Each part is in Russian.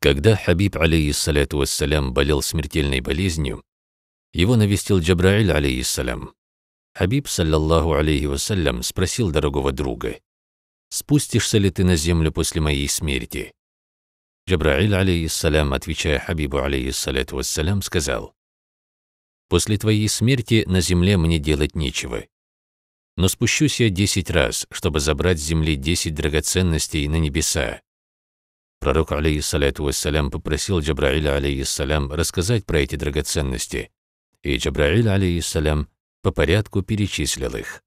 Когда Хабиб, алейиссаляту вассалям, болел смертельной болезнью, его навестил Джабраиль, алейиссалям. Хабиб, саллаллаху алейхи вассалям, спросил дорогого друга, «Спустишься ли ты на землю после моей смерти?» Джабраиль, алейиссалям, отвечая Хабибу, алейиссаляту вассалям, сказал, «После твоей смерти на земле мне делать нечего. Но спущусь я десять раз, чтобы забрать с земли десять драгоценностей на небеса, Пророк, алейхиссаляту вассалям, попросил Джабраиля, алейхиссалям, рассказать про эти драгоценности, и Джабраиль, алейхиссалям, по порядку перечислил их.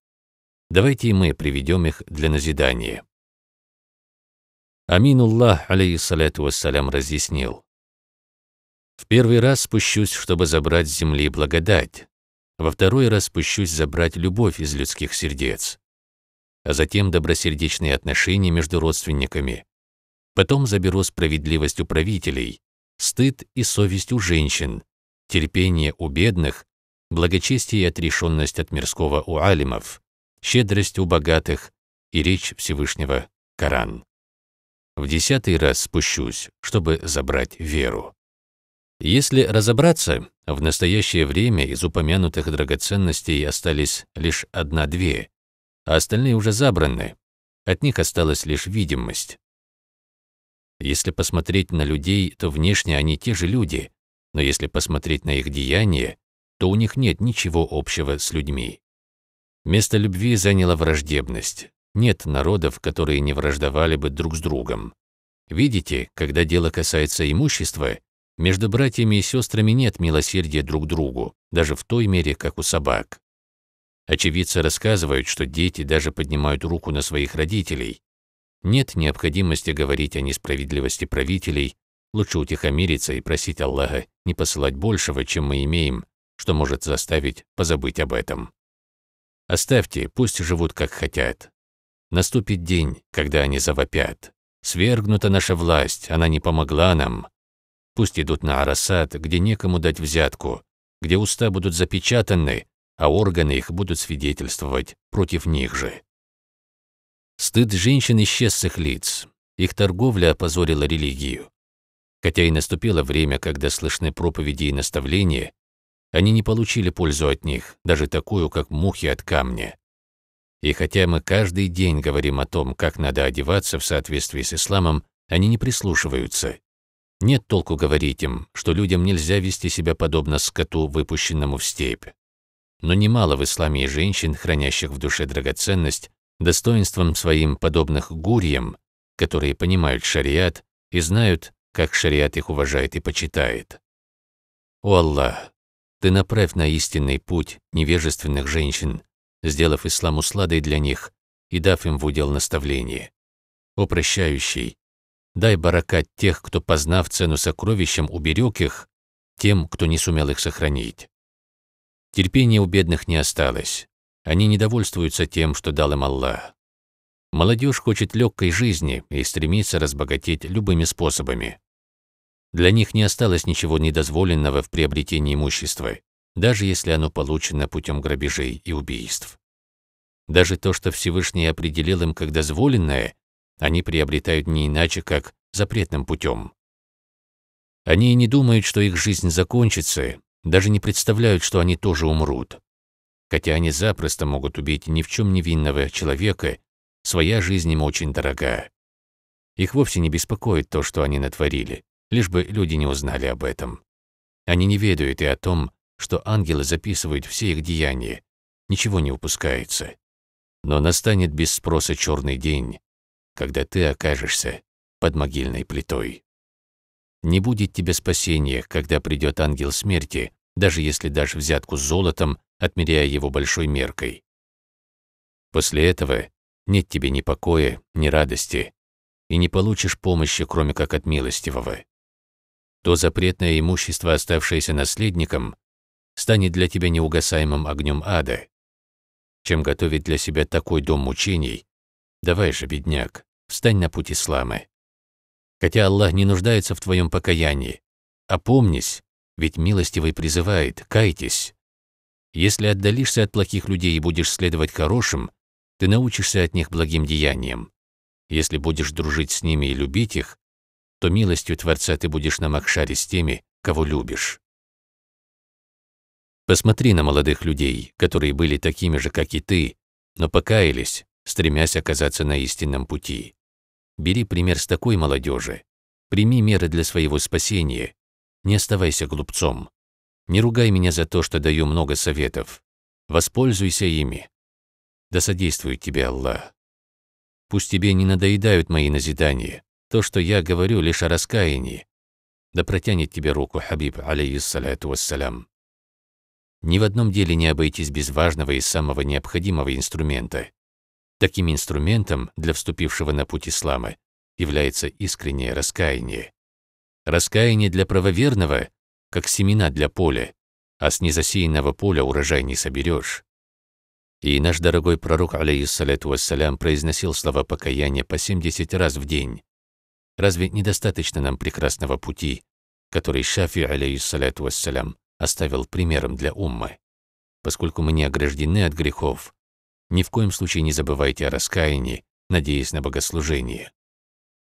Давайте и мы приведем их для назидания. Аминуллах, алейхиссаляту вассалям, разъяснил. В первый раз спущусь, чтобы забрать с земли благодать. Во второй раз спущусь забрать любовь из людских сердец. А затем добросердечные отношения между родственниками. Потом заберу справедливость у правителей, стыд и совесть у женщин, терпение у бедных, благочестие и отрешенность от мирского у алимов, щедрость у богатых и речь Всевышнего Коран. В десятый раз спущусь, чтобы забрать веру. Если разобраться, в настоящее время из упомянутых драгоценностей остались лишь одна-две, а остальные уже забраны. От них осталась лишь видимость. Если посмотреть на людей, то внешне они те же люди, но если посмотреть на их деяния, то у них нет ничего общего с людьми. Место любви заняла враждебность. Нет народов, которые не враждовали бы друг с другом. Видите, когда дело касается имущества, между братьями и сестрами нет милосердия друг другу, даже в той мере, как у собак. Очевидцы рассказывают, что дети даже поднимают руку на своих родителей, нет необходимости говорить о несправедливости правителей, лучше утихомириться и просить Аллаха не посылать большего, чем мы имеем, что может заставить позабыть об этом. Оставьте, пусть живут как хотят. Наступит день, когда они завопят. Свергнута наша власть, она не помогла нам. Пусть идут на Арасат, где некому дать взятку, где уста будут запечатаны, а органы их будут свидетельствовать против них же. Стыд женщин исчез с их лиц. Их торговля опозорила религию. Хотя и наступило время, когда слышны проповеди и наставления, они не получили пользу от них, даже такую, как мухи от камня. И хотя мы каждый день говорим о том, как надо одеваться в соответствии с исламом, они не прислушиваются. Нет толку говорить им, что людям нельзя вести себя подобно скоту, выпущенному в степь. Но немало в исламе и женщин, хранящих в душе драгоценность, достоинством своим подобных гурьям, которые понимают шариат и знают, как шариат их уважает и почитает. О Аллах, Ты направь на истинный путь невежественных женщин, сделав ислам усладой для них и дав им в удел наставление. О прощающий, дай баракат тех, кто, познав цену сокровищам, уберег их, тем, кто не сумел их сохранить. Терпения у бедных не осталось. Они недовольствуются тем, что дал им Аллах. Молодежь хочет легкой жизни и стремится разбогатеть любыми способами. Для них не осталось ничего недозволенного в приобретении имущества, даже если оно получено путем грабежей и убийств. Даже то, что Всевышний определил им как дозволенное, они приобретают не иначе, как запретным путем. Они не думают, что их жизнь закончится, даже не представляют, что они тоже умрут хотя они запросто могут убить ни в чем невинного человека, своя жизнь им очень дорога. Их вовсе не беспокоит то, что они натворили, лишь бы люди не узнали об этом. Они не ведают и о том, что ангелы записывают все их деяния, ничего не упускается. Но настанет без спроса черный день, когда ты окажешься под могильной плитой. Не будет тебе спасения, когда придет ангел смерти, даже если дашь взятку с золотом отмеряя его большой меркой. После этого нет тебе ни покоя, ни радости, и не получишь помощи, кроме как от милостивого. То запретное имущество, оставшееся наследником, станет для тебя неугасаемым огнем ада. Чем готовить для себя такой дом мучений? Давай же, бедняк, встань на путь ислама. Хотя Аллах не нуждается в твоем покаянии, опомнись, ведь милостивый призывает, кайтесь. Если отдалишься от плохих людей и будешь следовать хорошим, ты научишься от них благим деяниям. Если будешь дружить с ними и любить их, то милостью Творца ты будешь на Махшаре с теми, кого любишь. Посмотри на молодых людей, которые были такими же, как и ты, но покаялись, стремясь оказаться на истинном пути. Бери пример с такой молодежи. Прими меры для своего спасения. Не оставайся глупцом. Не ругай меня за то, что даю много советов. Воспользуйся ими. Да содействует тебе Аллах. Пусть тебе не надоедают мои назидания. То, что я говорю, лишь о раскаянии. Да протянет тебе руку Хабиб, алейиссаляту вассалям. Ни в одном деле не обойтись без важного и самого необходимого инструмента. Таким инструментом для вступившего на путь ислама является искреннее раскаяние. Раскаяние для правоверного как семена для поля, а с незасеянного поля урожай не соберешь. И наш дорогой пророк, алейхиссалату вассалям, произносил слова покаяния по 70 раз в день. Разве недостаточно нам прекрасного пути, который Шафи, алейхиссалату вассалям, оставил примером для уммы? Поскольку мы не ограждены от грехов, ни в коем случае не забывайте о раскаянии, надеясь на богослужение.